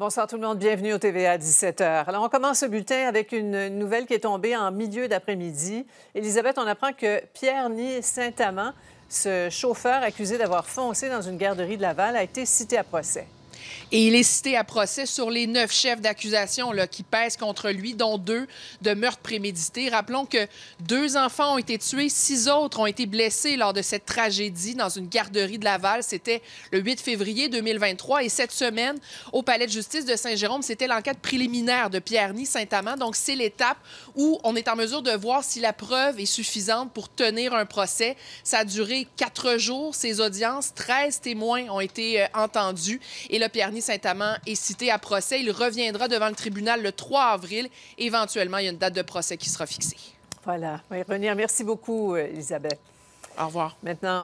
Bonsoir tout le monde, bienvenue au TVA à 17h. Alors on commence ce bulletin avec une nouvelle qui est tombée en milieu d'après-midi. Elisabeth, on apprend que Pierre Ni Saint-Amand, ce chauffeur accusé d'avoir foncé dans une garderie de Laval, a été cité à procès. Et il est cité à procès sur les neuf chefs d'accusation qui pèsent contre lui, dont deux de meurtre prémédité. Rappelons que deux enfants ont été tués, six autres ont été blessés lors de cette tragédie dans une garderie de Laval. C'était le 8 février 2023. Et cette semaine, au Palais de justice de Saint-Jérôme, c'était l'enquête préliminaire de Pierre-Ny-Saint-Amand. Donc, c'est l'étape où on est en mesure de voir si la preuve est suffisante pour tenir un procès. Ça a duré quatre jours, ces audiences. 13 témoins ont été euh, entendus. Et le pierre Saint-Amand est cité à procès. Il reviendra devant le tribunal le 3 avril. Éventuellement, il y a une date de procès qui sera fixée. Voilà. Revenir. merci beaucoup, euh, Elisabeth. Au revoir. Maintenant.